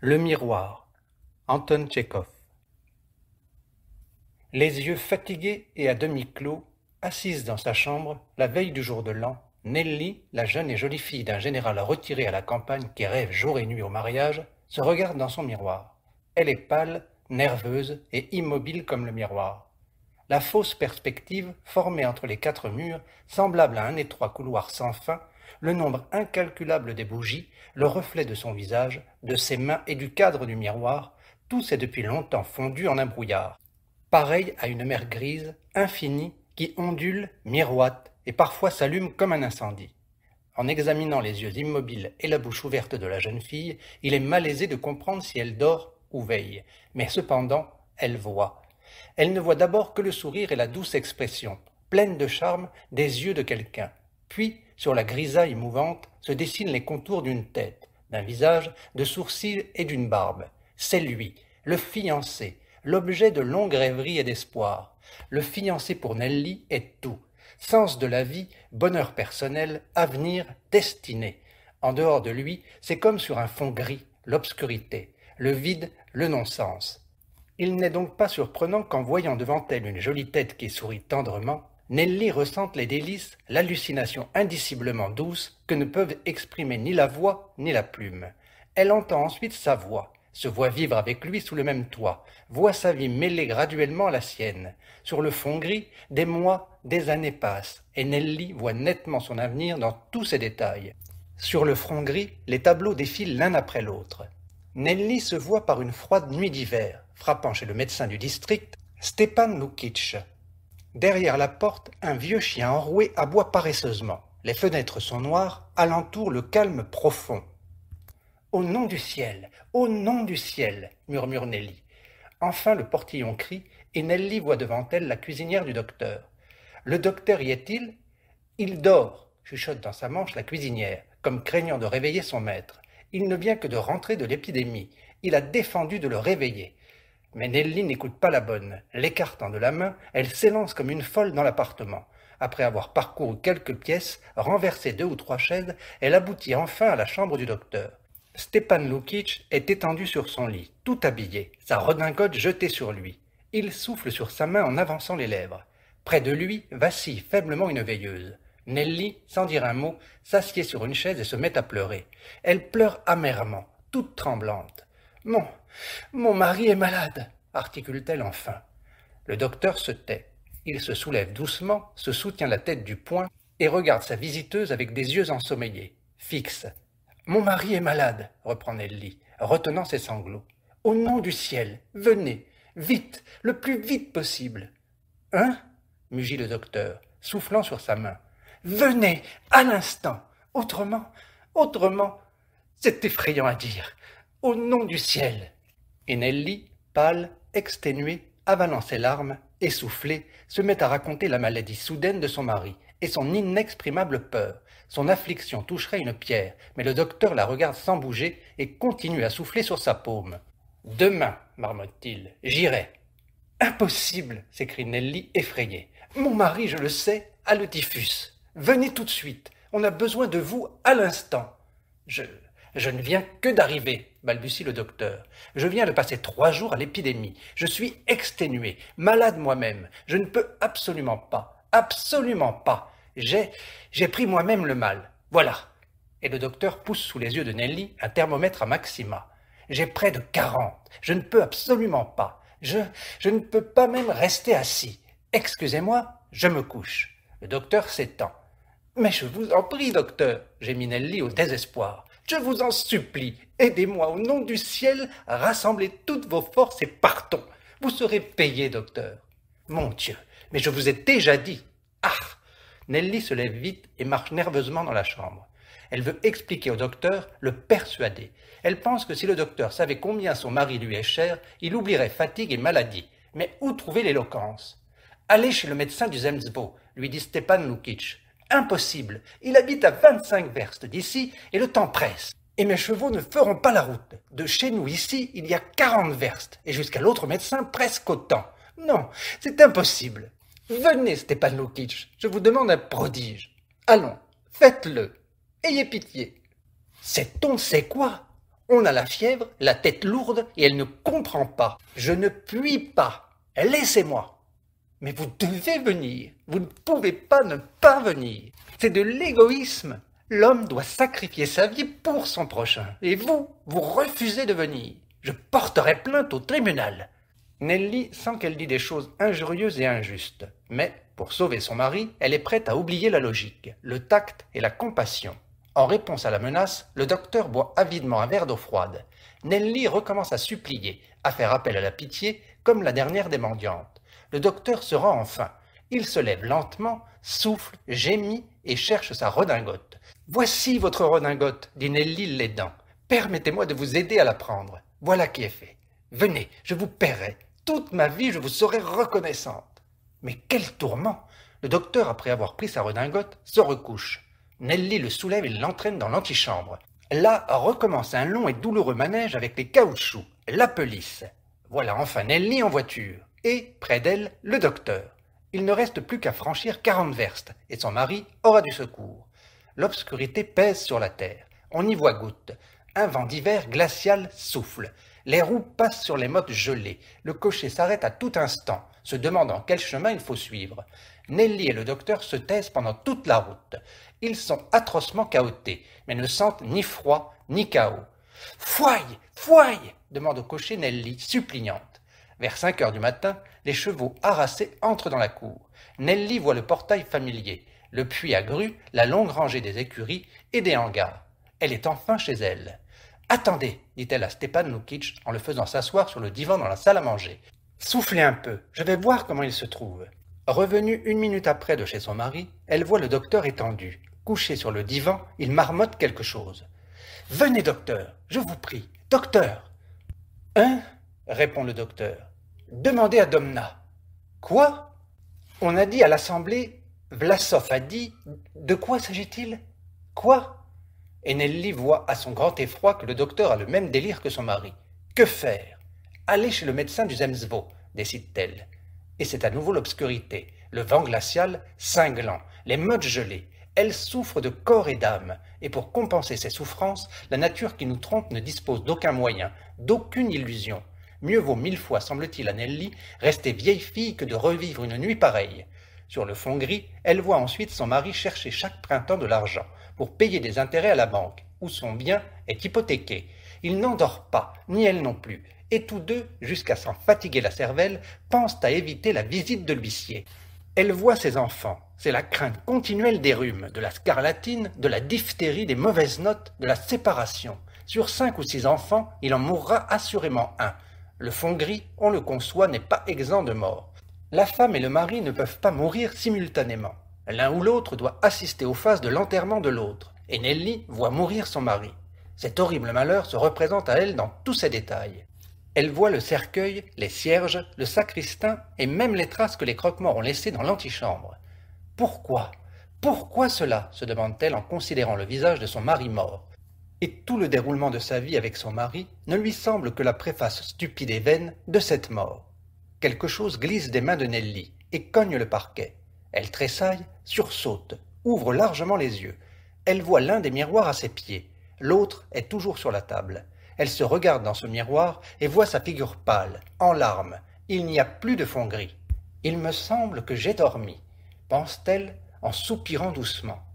Le miroir, Anton Tchekhov. Les yeux fatigués et à demi clos, assise dans sa chambre, la veille du jour de l'an, Nelly, la jeune et jolie fille d'un général retiré à la campagne qui rêve jour et nuit au mariage, se regarde dans son miroir. Elle est pâle, nerveuse et immobile comme le miroir. La fausse perspective, formée entre les quatre murs, semblable à un étroit couloir sans fin, le nombre incalculable des bougies, le reflet de son visage, de ses mains et du cadre du miroir, tout s'est depuis longtemps fondu en un brouillard, pareil à une mer grise, infinie, qui ondule, miroite et parfois s'allume comme un incendie. En examinant les yeux immobiles et la bouche ouverte de la jeune fille, il est malaisé de comprendre si elle dort ou veille, mais cependant, elle voit. Elle ne voit d'abord que le sourire et la douce expression, pleine de charme, des yeux de quelqu'un. Puis, sur la grisaille mouvante, se dessinent les contours d'une tête, d'un visage, de sourcils et d'une barbe. C'est lui, le fiancé, l'objet de longues rêveries et d'espoirs. Le fiancé pour Nelly est tout. Sens de la vie, bonheur personnel, avenir, destiné. En dehors de lui, c'est comme sur un fond gris, l'obscurité, le vide, le non-sens. Il n'est donc pas surprenant qu'en voyant devant elle une jolie tête qui sourit tendrement, Nelly ressent les délices, l'hallucination indiciblement douce que ne peuvent exprimer ni la voix ni la plume. Elle entend ensuite sa voix, se voit vivre avec lui sous le même toit, voit sa vie mêlée graduellement à la sienne. Sur le fond gris, des mois, des années passent, et Nelly voit nettement son avenir dans tous ses détails. Sur le front gris, les tableaux défilent l'un après l'autre. Nelly se voit par une froide nuit d'hiver, frappant chez le médecin du district, Stepan Lukic, Derrière la porte, un vieux chien enroué aboie paresseusement. Les fenêtres sont noires, alentour le calme profond. Au nom du ciel, au nom du ciel, murmure Nelly. Enfin le portillon crie, et Nelly voit devant elle la cuisinière du docteur. Le docteur y est-il Il dort, chuchote dans sa manche la cuisinière, comme craignant de réveiller son maître. Il ne vient que de rentrer de l'épidémie. Il a défendu de le réveiller. Mais Nelly n'écoute pas la bonne. L'écartant de la main, elle s'élance comme une folle dans l'appartement. Après avoir parcouru quelques pièces, renversé deux ou trois chaises, elle aboutit enfin à la chambre du docteur. Stepan Lukic est étendu sur son lit, tout habillé, sa redingote jetée sur lui. Il souffle sur sa main en avançant les lèvres. Près de lui vacille faiblement une veilleuse. Nelly, sans dire un mot, s'assied sur une chaise et se met à pleurer. Elle pleure amèrement, toute tremblante. Non, mon mari est malade, articule-t-elle enfin. Le docteur se tait. Il se soulève doucement, se soutient la tête du poing et regarde sa visiteuse avec des yeux ensommeillés, fixes. Mon mari est malade, reprend Nelly, retenant ses sanglots. Au nom du ciel, venez, vite, le plus vite possible. Hein mugit le docteur, soufflant sur sa main. Venez, à l'instant. Autrement, autrement, c'est effrayant à dire. Au nom du ciel. Et Nelly, pâle, exténuée, avalant ses larmes, essoufflée, se met à raconter la maladie soudaine de son mari et son inexprimable peur. Son affliction toucherait une pierre, mais le docteur la regarde sans bouger et continue à souffler sur sa paume. Demain, marmotte-t-il, j'irai. Impossible s'écrie Nelly effrayée. Mon mari, je le sais, a le typhus. Venez tout de suite. On a besoin de vous à l'instant. Je, je ne viens que d'arriver, balbutie le docteur. Je viens de passer trois jours à l'épidémie. Je suis exténué, malade moi-même. Je ne peux absolument pas, absolument pas. J'ai, j'ai pris moi-même le mal. Voilà. Et le docteur pousse sous les yeux de Nelly un thermomètre à Maxima. J'ai près de quarante. Je ne peux absolument pas. Je, je ne peux pas même rester assis. Excusez-moi, je me couche. Le docteur s'étend. Mais je vous en prie, docteur, gémit Nelly au désespoir. Je vous en supplie, aidez-moi au nom du ciel, rassemblez toutes vos forces et partons. Vous serez payé, docteur. Mon Dieu, mais je vous ai déjà dit. Ah Nelly se lève vite et marche nerveusement dans la chambre. Elle veut expliquer au docteur, le persuader. Elle pense que si le docteur savait combien son mari lui est cher, il oublierait fatigue et maladie. Mais où trouver l'éloquence Allez chez le médecin du Zemsbo, lui dit Stepan Lukic. Impossible. Il habite à 25 verstes d'ici et le temps presse. Et mes chevaux ne feront pas la route. De chez nous ici, il y a 40 verstes et jusqu'à l'autre médecin presque autant. Non, c'est impossible. Venez, Stepan Lukic, je vous demande un prodige. Allons, faites-le. Ayez pitié. Cet on sait quoi On a la fièvre, la tête lourde et elle ne comprend pas. Je ne puis pas. Laissez-moi. Mais vous devez venir, vous ne pouvez pas ne pas venir. C'est de l'égoïsme. L'homme doit sacrifier sa vie pour son prochain. Et vous, vous refusez de venir. Je porterai plainte au tribunal. Nelly sent qu'elle dit des choses injurieuses et injustes. Mais, pour sauver son mari, elle est prête à oublier la logique, le tact et la compassion. En réponse à la menace, le docteur boit avidement un verre d'eau froide. Nelly recommence à supplier, à faire appel à la pitié, comme la dernière des mendiantes le docteur se rend enfin. Il se lève lentement, souffle, gémit et cherche sa redingote. Voici votre redingote, dit Nelly les dents. Permettez-moi de vous aider à la prendre. Voilà qui est fait. Venez, je vous paierai. Toute ma vie, je vous serai reconnaissante. Mais quel tourment Le docteur, après avoir pris sa redingote, se recouche. Nelly le soulève et l'entraîne dans l'antichambre. Là recommence un long et douloureux manège avec les caoutchoucs, la pelisse. Voilà enfin Nelly en voiture et, près d'elle, le docteur. Il ne reste plus qu'à franchir quarante verstes, et son mari aura du secours. L'obscurité pèse sur la terre. On y voit goutte. Un vent d'hiver glacial souffle. Les roues passent sur les mottes gelées. Le cocher s'arrête à tout instant, se demandant quel chemin il faut suivre. Nelly et le docteur se taisent pendant toute la route. Ils sont atrocement chaotés, mais ne sentent ni froid ni chaos. Fouaille Fouaille demande au cocher Nelly, suppliant. Vers cinq heures du matin, les chevaux harassés entrent dans la cour. Nelly voit le portail familier, le puits à grue, la longue rangée des écuries et des hangars. Elle est enfin chez elle. Attendez, dit-elle à Stepan Lukic en le faisant s'asseoir sur le divan dans la salle à manger. Soufflez un peu, je vais voir comment il se trouve. Revenue une minute après de chez son mari, elle voit le docteur étendu. Couché sur le divan, il marmotte quelque chose. Venez, docteur, je vous prie, docteur. Hein répond le docteur. Demandez à Domna. Quoi On a dit à l'Assemblée, Vlasov a dit, de quoi s'agit-il Quoi Et Nelly voit à son grand effroi que le docteur a le même délire que son mari. Que faire Aller chez le médecin du Zemsvo, décide-t-elle. Et c'est à nouveau l'obscurité, le vent glacial cinglant, les meutes gelées. Elle souffre de corps et d'âme, et pour compenser ses souffrances, la nature qui nous trompe ne dispose d'aucun moyen, d'aucune illusion. Mieux vaut mille fois, semble-t-il à Nelly, rester vieille fille que de revivre une nuit pareille. Sur le fond gris, elle voit ensuite son mari chercher chaque printemps de l'argent pour payer des intérêts à la banque, où son bien est hypothéqué. Il n'endort pas, ni elle non plus, et tous deux, jusqu'à s'en fatiguer la cervelle, pensent à éviter la visite de l'huissier. Elle voit ses enfants. C'est la crainte continuelle des rhumes, de la scarlatine, de la diphtérie, des mauvaises notes, de la séparation. Sur cinq ou six enfants, il en mourra assurément un. Le fond gris, on le conçoit, n'est pas exempt de mort. La femme et le mari ne peuvent pas mourir simultanément. L'un ou l'autre doit assister aux phases de l'enterrement de l'autre, et Nelly voit mourir son mari. Cet horrible malheur se représente à elle dans tous ses détails. Elle voit le cercueil, les cierges, le sacristain et même les traces que les croquements ont laissées dans l'antichambre. Pourquoi Pourquoi cela se demande-t-elle en considérant le visage de son mari mort et tout le déroulement de sa vie avec son mari ne lui semble que la préface stupide et vaine de cette mort. Quelque chose glisse des mains de Nelly et cogne le parquet. Elle tressaille, sursaute, ouvre largement les yeux. Elle voit l'un des miroirs à ses pieds. L'autre est toujours sur la table. Elle se regarde dans ce miroir et voit sa figure pâle, en larmes. Il n'y a plus de fond gris. Il me semble que j'ai dormi, pense-t-elle en soupirant doucement.